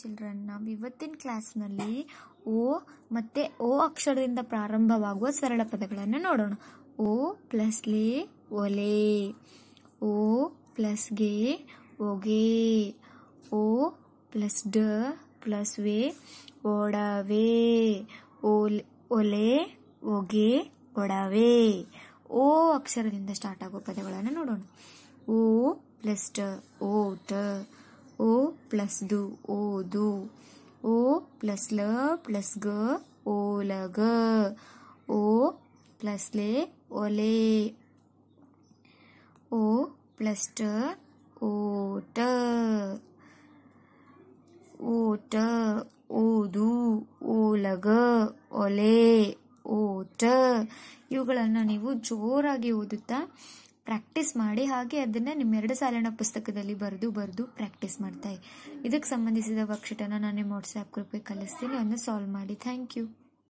children ನಾವು ಇವತ್ತಿನ ಕ್ಲಾಸ್ನಲ್ಲಿ ಓ ಮತ್ತೆ ಓ ಅಕ್ಷರದಿಂದ ಪ್ರಾರಂಭವಾಗುವ ಸರಳ ಪದಗಳನ್ನು ನೋಡೋಣ ಓ ಪ್ಲಸ್ ಲೆ ಒಲೆ ಓ ಪ್ಲಸ್ ಗೆ ಒಗೆ ಓ ಪ್ಲಸ್ ಡ ಪ್ಲಸ್ ವೇ ಒಡವೆ ಓಲ್ ಒಲೆ ಒಗೆ ಒಡವೆ ಓ ಅಕ್ಷರದಿಂದ ಸ್ಟಾರ್ಟ್ ಆಗುವ ಪದಗಳನ್ನು ನೋಡೋಣ ಓ ಪ್ಲಸ್ ಟ ಟ ಓ ಪ್ಲಸ್ ದು ಓದು ಓ ಪ್ಲಸ್ ಲ ಪ್ಲಸ್ ಗ ಓಲಗ ಓ ಪ್ಲಸ್ ಲೆ ಒಲೆ ಓ ಪ್ಲಸ್ ಟ ಓಟ ಓಟ ಓದು ಓಲಗ ಒಲೆ ಓಟ ಇವುಗಳನ್ನು ನೀವು ಜೋರಾಗಿ ಓದುತ್ತಾ ಪ್ರಾಕ್ಟೀಸ್ ಮಾಡಿ ಹಾಗೆ ಅದನ್ನು ನಿಮ್ಮ ಎರಡು ಪುಸ್ತಕದಲ್ಲಿ ಬರೆದು ಬರೆದು ಪ್ರಾಕ್ಟೀಸ್ ಮಾಡ್ತಾಯಿ ಇದಕ್ಕೆ ಸಂಬಂಧಿಸಿದ ವರ್ಕ್ಶೀಟನ್ನು ನಾನು ನಿಮ್ಮ ವಾಟ್ಸ್ಆ್ಯಪ್ ಗ್ರೂಪಿಗೆ ಕಲಿಸ್ತೀನಿ ಅದನ್ನು ಸಾಲ್ವ್ ಮಾಡಿ ಥ್ಯಾಂಕ್ ಯು